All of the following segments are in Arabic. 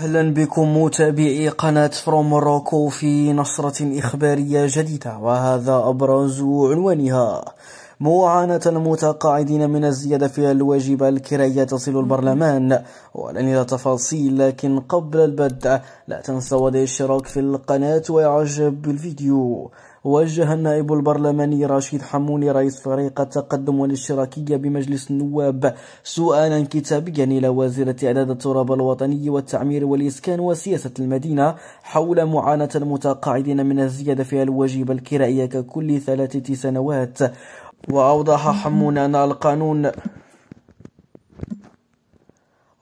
أهلا بكم متابعي قناة فروم روكو في نشرة إخبارية جديدة وهذا أبرز عنوانها معاناة المتقاعدين من الزيادة في الواجب الكرية تصل البرلمان ولن إلى تفاصيل لكن قبل البدء لا تنسوا الاشتراك في القناة واعجب بالفيديو وجه النائب البرلماني رشيد حموني رئيس فريق التقدم والاشتراكية بمجلس النواب سؤالا كتابيا إلى وزيرة إعداد التراب الوطني والتعمير والإسكان وسياسة المدينة حول معاناة المتقاعدين من الزيادة في الواجب الكرائي ككل ثلاثة سنوات وأوضح حمون أن القانون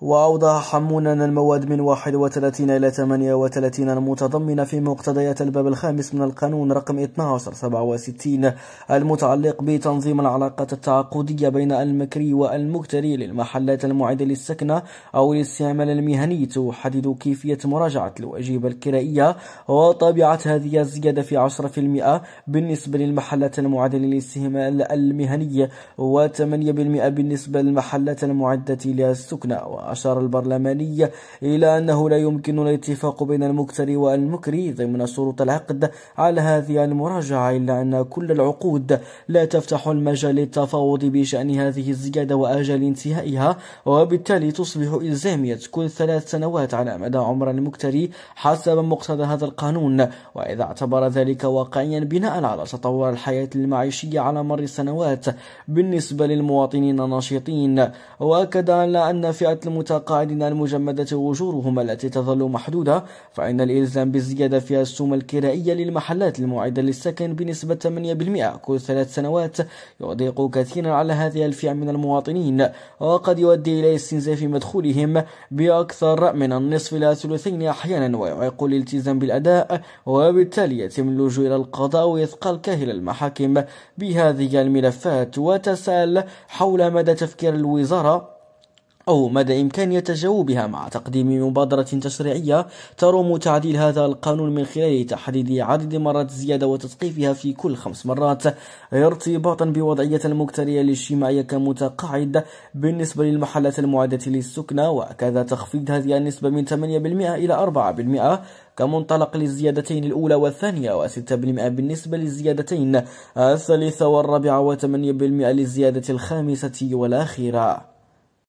وأوضح حمون أن المواد من 31 إلى 38 المتضمنة في مقتضيات الباب الخامس من القانون رقم 1267 المتعلق بتنظيم العلاقات التعاقدية بين المكري والمكتري للمحلات المعدة للسكنة أو الاستعمال المهني تحدد كيفية مراجعة الواجب الكرائية وطبيعة هذه الزيادة في 10% بالنسبة للمحلات المعدة للاستعمال المهني و8% بالنسبة للمحلات المعدة للسكنة الأعشار البرلمانية إلى أنه لا يمكن الاتفاق بين المكتري والمكري ضمن شروط العقد على هذه المراجعة إلا أن كل العقود لا تفتح المجال للتفاوض بشأن هذه الزيادة وأجل انتهائها وبالتالي تصبح إلزامية كل ثلاث سنوات على مدى عمر المكتري حسب مقتضى هذا القانون وإذا اعتبر ذلك واقعيا بناء على تطور الحياة المعيشية على مر السنوات بالنسبة للمواطنين الناشطين وأكد على أن فئة المت المتقاعدين المجمدة وأجورهم التي تظل محدودة فإن الإلزام بالزيادة في السوم الكرائية للمحلات المعدة للسكن بنسبة 8% كل ثلاث سنوات يضيق كثيرا على هذه الفئة من المواطنين وقد يؤدي إلى استنزاف مدخولهم بأكثر من النصف إلى ثلثين أحيانا ويعيق الالتزام بالأداء وبالتالي يتم اللجوء إلى القضاء ويثقل كاهل المحاكم بهذه الملفات وتسأل حول مدى تفكير الوزارة أو مدى إمكانية تجاوبها مع تقديم مبادرة تشريعية تروم تعديل هذا القانون من خلال تحديد عدد مرات الزيادة وتثقيفها في كل خمس مرات ارتباطا بوضعية المكترية الاجتماعية كمتقاعد بالنسبة للمحلات المعدة للسكنة وكذا تخفيض هذه النسبة من 8% إلى 4% كمنطلق للزيادتين الأولى والثانية و6% بالنسبة للزيادتين الثالثة والرابعة و8% للزيادة الخامسة والأخيرة